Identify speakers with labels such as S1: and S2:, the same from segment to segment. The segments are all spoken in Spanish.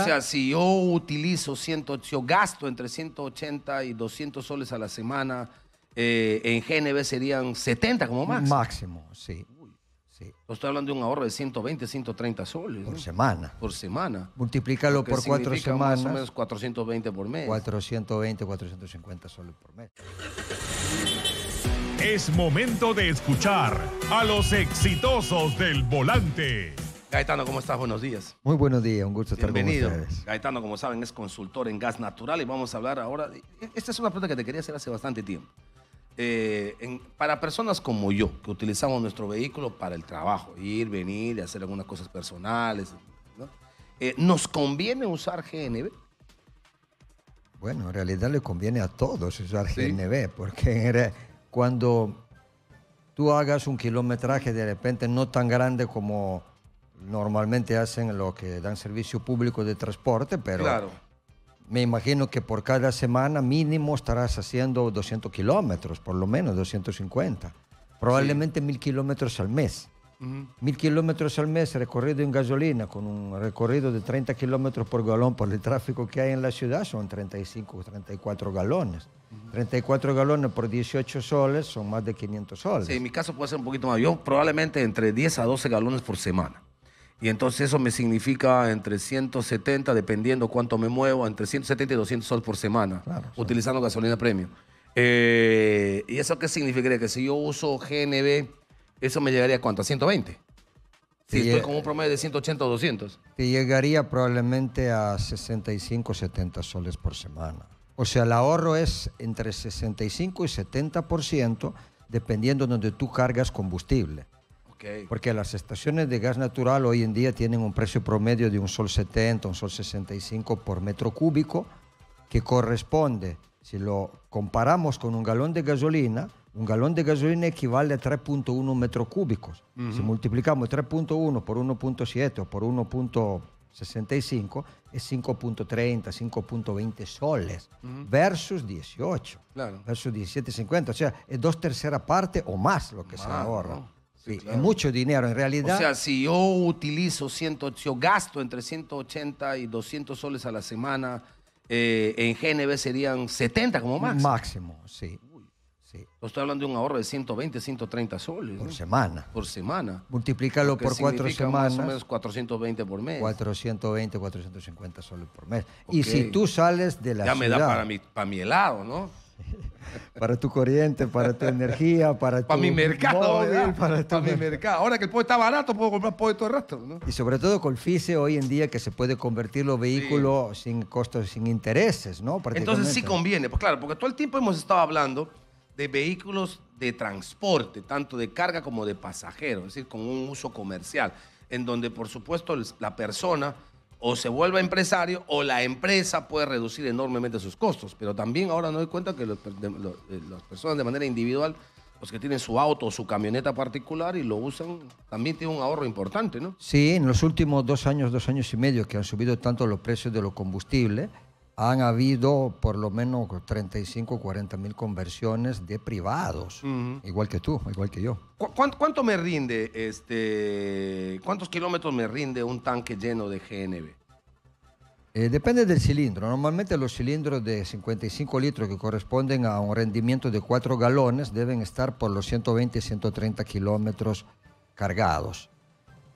S1: O sea, si yo utilizo, yo gasto entre 180 y 200 soles a la semana, eh, en GNB serían 70 como máximo. Máximo, sí. Sí. Estoy hablando de un ahorro de 120, 130 soles. Por semana. Por semana.
S2: Multiplícalo por cuatro semanas. Más o menos
S1: 420 por mes.
S2: 420, 450 soles por mes.
S1: Es momento de escuchar a los exitosos del volante. Gaetano, ¿cómo estás? Buenos días.
S2: Muy buenos días, un gusto
S1: estar Bienvenido. con ustedes. Gaetano, como saben, es consultor en gas natural y vamos a hablar ahora. E, esta es una pregunta que te quería hacer hace bastante tiempo. Eh, para personas como yo, que utilizamos nuestro vehículo para el trabajo, ir, venir, hacer algunas cosas personales, eh, ¿nos conviene usar GNB?
S2: Bueno, en realidad le conviene a todos usar GNB, porque cuando tú hagas un kilometraje de repente no tan grande como normalmente hacen lo que dan servicio público de transporte, pero claro. me imagino que por cada semana mínimo estarás haciendo 200 kilómetros, por lo menos 250. Probablemente 1000 mil kilómetros al mes. 1000 Mil kilómetros al mes recorrido en gasolina, con un recorrido de 30 kilómetros por galón por el tráfico que hay en la ciudad, son 35 o 34 galones. 34 galones por 18 soles son más de 500 soles. Sí,
S1: en mi caso puede ser un poquito más. Yo probablemente entre 10 a 12 galones por semana. Y entonces eso me significa entre 170, dependiendo cuánto me muevo, entre 170 y 200 soles por semana, utilizando gasolina premium. Eh, ¿Y eso qué significaría? Que si yo uso GNB, eso me llegaría a cuánto? A 120. Si sí, estoy con un promedio de 180 o 200.
S2: Te llegaría probablemente a 65, 70 soles por semana. O sea, el ahorro es entre 65 y 70%, dependiendo de donde tú cargas combustible. Porque las estaciones de gas natural hoy en día tienen un precio promedio de un sol 70, un sol 65 por metro cúbico, que corresponde, si lo comparamos con un galón de gasolina, un galón de gasolina equivale a 3.1 metros cúbicos. Si multiplicamos 3.1 por 1.7 o por 1.65 es 5.30, 5.20 soles versus 18, versus 17.50. O sea, es dos terceras partes o más lo que se ahorra mucho dinero, en realidad. O sea,
S1: si yo utilizo, si yo gasto entre 180 y 200 soles a la semana, eh, en GNB serían 70 como máximo.
S2: Máximo, sí.
S1: Estoy hablando de un ahorro de 120, 130 soles. Por semana. Por semana.
S2: Multiplícalo por cuatro semanas. Más o menos
S1: 420 por mes.
S2: 420,
S1: 450 soles por
S2: mes. Y si tú sales de la ya Ya me da
S1: para mi helado, ¿no?
S2: para tu corriente, para tu energía, para tu. Para mi mercado, para, tu
S1: mercado. Ahora que el pollo está barato, puedo comprar pollo todo el resto.
S2: Y sobre todo con Colfice hoy en día que se puede convertir los vehículos sin costos, sin intereses, ¿no? Entonces sí
S1: conviene, pues claro, porque todo el tiempo hemos estado hablando de vehículos de transporte, tanto de carga como de pasajeros, es decir, con un uso comercial, en donde por supuesto la persona o se vuelva empresario o la empresa puede reducir enormemente sus costos. Pero también ahora nos doy cuenta que eh, las personas de manera individual, los pues que tienen su auto o su camioneta particular y lo usan, también tienen un ahorro importante, ¿no?
S2: Sí, en los últimos dos años, dos años y medio que han subido tanto los precios de los combustibles han habido por lo menos 35 o 40 mil conversiones de privados, igual que tú, igual que yo.
S1: cuánto, me rinde, este, cuántos kilómetros me rinde un tanque lleno de GNB?
S2: Eh, depende del cilindro. Normalmente los cilindros de 55 litros que corresponden a un rendimiento de 4 galones deben estar por los 120 130 kilómetros cargados.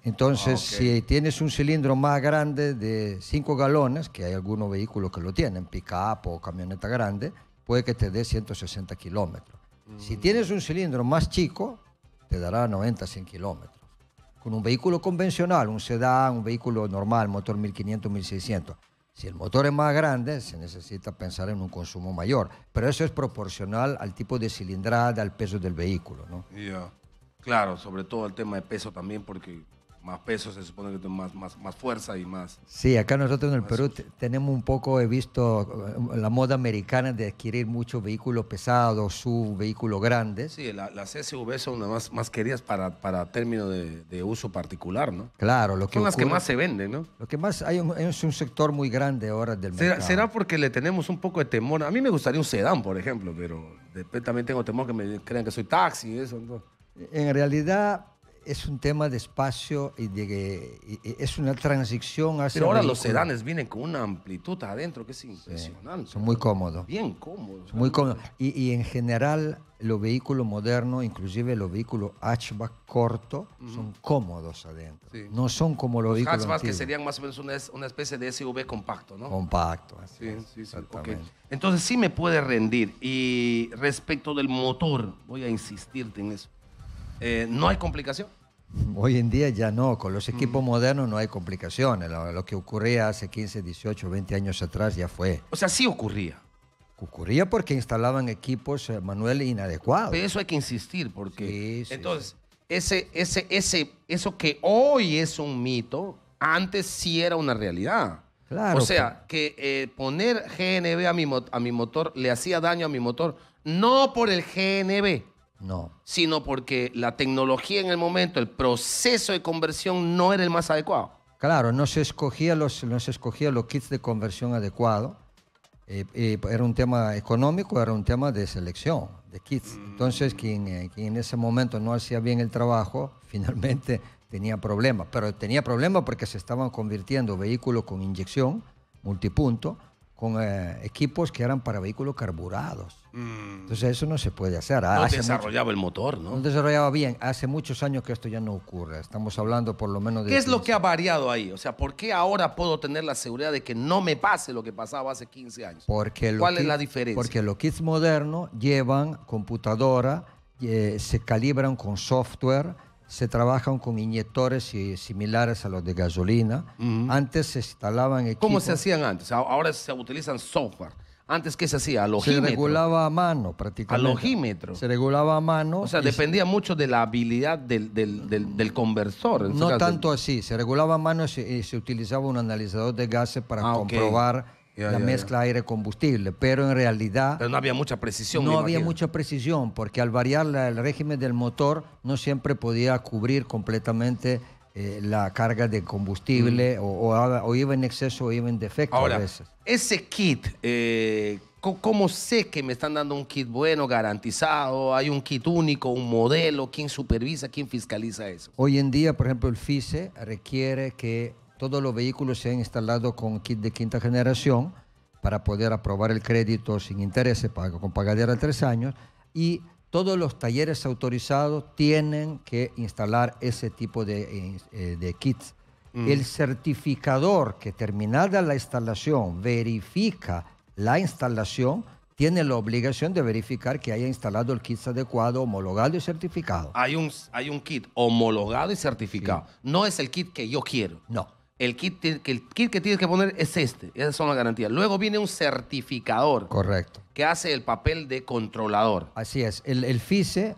S2: Entonces, ah, si tienes un cilindro más grande de 5 galones, que hay algunos vehículos que lo tienen, pick-up o camioneta grande, puede que te dé 160 kilómetros. Si mm. tienes un cilindro más chico, te dará 90, 100 kilómetros. Con un vehículo convencional, un sedán, un vehículo normal, motor 1500, 1600, si el motor es más grande, se necesita pensar en un consumo mayor, pero eso es proporcional al tipo de cilindrada, al peso del vehículo, ¿no?
S1: Claro, sobre todo el tema de peso también, porque más peso, se supone que tiene más, más, fuerza y más.
S2: Sí, acá nosotros en el Perú tenemos un poco, he visto eh, la moda americana de adquirir muchos vehículos pesados, sub vehículos grandes.
S1: Sí, las SUV son las más, más queridas para, para términos de, uso particular, ¿no?
S2: Claro, lo que son las que más se
S1: venden, ¿no? Lo que más hay,
S2: es un sector muy grande ahora del ¿Será, mercado. ¿Será
S1: porque le tenemos un poco de temor? A mí me gustaría un sedán, por ejemplo, pero también tengo temor que me crean que soy taxi y eso.
S2: En realidad, es un tema de espacio y de que es una transición hacia. Pero ahora los sedanes
S1: vienen con una amplitud adentro que es impresionante. son muy cómodos. Bien cómodos. Muy
S2: cómodos. Y, en general, los vehículos modernos, inclusive los vehículos hatchback corto, son cómodos adentro. No son como los, los vehículos. Hatchbacks que
S1: serían más o menos una, especie de SUV compacto, ¿no? Compacto. sí, sí, sí. Entonces, sí me puede rendir. Y respecto del motor, voy a insistirte en eso. Eh, no hay complicación.
S2: Hoy en día ya no, con los equipos mm. modernos no hay complicaciones. Lo, que ocurría hace 15, 18, 20 años atrás ya fue. O sea, sí ocurría. Ocurría porque instalaban
S1: equipos, eh, manuales inadecuados. Pero eso hay que insistir, porque. entonces, Ese, ese, ese, eso que hoy es un mito, antes sí era una realidad. Claro, o sea, pues. que eh, poner GNB a mi, a mi motor le hacía daño a mi motor, no por el GNB no. Sino porque la tecnología en el momento, el proceso de conversión no era el más adecuado. Claro, no se escogía los, no se
S2: escogía los kits de conversión adecuados. Eh, eh, era un tema económico, era un tema de selección de kits. Mm. Entonces, eh, quien en ese momento no hacía bien el trabajo, finalmente tenía problemas. Pero tenía problemas porque se estaban convirtiendo vehículos con inyección multipunto con eh, equipos que eran para vehículos carburados. Mm. Entonces eso no se puede hacer. No desarrollaba
S1: el motor, ¿no? No
S2: desarrollaba bien. Hace muchos años que esto ya no ocurre. Estamos hablando por lo menos de... ¿Qué es lo que
S1: ha variado ahí? O sea, ¿por qué ahora puedo tener la seguridad de que no me pase lo que pasaba hace 15 años?
S2: Porque ¿Cuál es la diferencia? Porque los kits modernos llevan computadora, eh, se calibran con software se trabajan con inyectores similares a los de gasolina. Antes se instalaban
S1: equipos. ¿Cómo se hacían antes? Ahora se utilizan software. Antes, ¿qué se hacía? Alojímetro. Se regulaba a mano prácticamente. Alojímetro. Se regulaba a mano. O sea, dependía mucho de la habilidad del, conversor. no tanto
S2: así. Se regulaba a mano y se, utilizaba un analizador de gases para ah, comprobar la mezcla aire-combustible, pero en realidad...
S1: no había mucha precisión. No había mucha
S2: precisión, porque al variar el régimen del motor no siempre podía cubrir completamente eh, la carga de combustible mm. o, iba en exceso o iba en defecto a veces.
S1: Ese kit, eh, ¿cómo sé que me están dando un kit bueno, garantizado? ¿Hay un kit único, un modelo? ¿Quién supervisa, quién fiscaliza eso?
S2: Hoy en día, por ejemplo, el FISE requiere que todos los vehículos se han instalado con kit de quinta generación para poder aprobar el crédito sin intereses, con pagadera de tres años, y todos los talleres autorizados tienen que instalar ese tipo de, eh, eh, kits. Mm. El certificador que terminada la instalación verifica la instalación, tiene la obligación de verificar que haya instalado el kit adecuado, homologado y certificado.
S1: Hay un, hay un kit homologado y certificado. No es el kit que yo quiero. No el kit, el que tienes que poner es este. Esas son las garantías. Luego viene un certificador. Correcto. Que hace el papel de controlador.
S2: Así es. El, FISE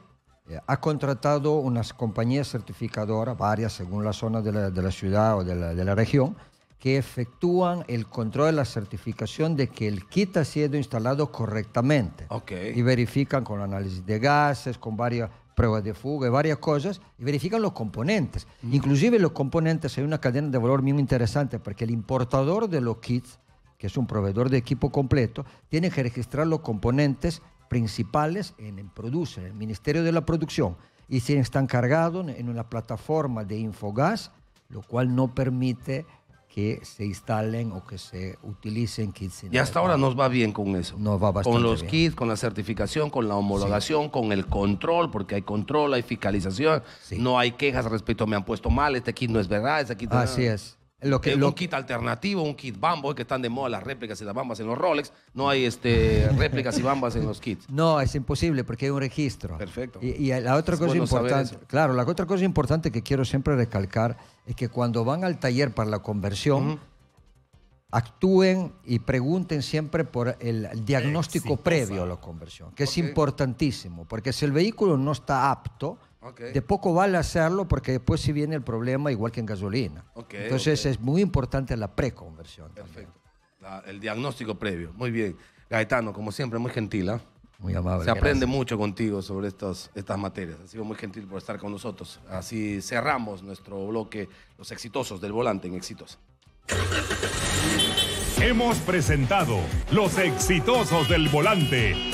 S2: eh, ha contratado unas compañías certificadoras, varias según la zona de la, ciudad o de la, región, que efectúan el control de la certificación de que el kit ha sido instalado correctamente. ok, Y verifican con análisis de gases, con varias pruebas de fuga y varias cosas, y verifican los componentes. Mm. Inclusive los componentes, hay una cadena de valor muy interesante, porque el importador de los kits, que es un proveedor de equipo completo, tiene que registrar los componentes principales en el Produce, en el Ministerio de la Producción, y si están cargados en una plataforma de Infogas, lo cual no permite que se instalen o que se utilicen kits. Y hasta
S1: ahora nos va bien con eso. Nos va bastante Con los kits, con la certificación, con la homologación, con el control, porque hay control, hay fiscalización, no hay quejas respecto, me han puesto mal, este kit no es verdad, este kit... Así es. Lo que, eh, Un kit alternativo, un kit bambo, que están de moda las réplicas y las bambas en los Rolex. No hay este, réplicas y bambas en los kits.
S2: No, es imposible porque hay un registro. Perfecto. Y, la otra cosa importante, claro, la otra cosa importante que quiero siempre recalcar es que cuando van al taller para la conversión, actúen y pregunten siempre por el diagnóstico previo a la conversión, que es importantísimo, porque si el vehículo no está apto, de poco vale hacerlo porque después si viene el problema igual que en gasolina. Entonces es muy importante la preconversión.
S1: Perfecto. el diagnóstico previo. Muy bien. Gaetano, como siempre, muy gentil. ¿eh? Muy
S2: amable. Se aprende
S1: mucho contigo sobre estos, estas materias. Ha sido muy gentil por estar con nosotros. Así cerramos nuestro bloque Los Exitosos del Volante en Exitosa. Hemos presentado Los Exitosos del Volante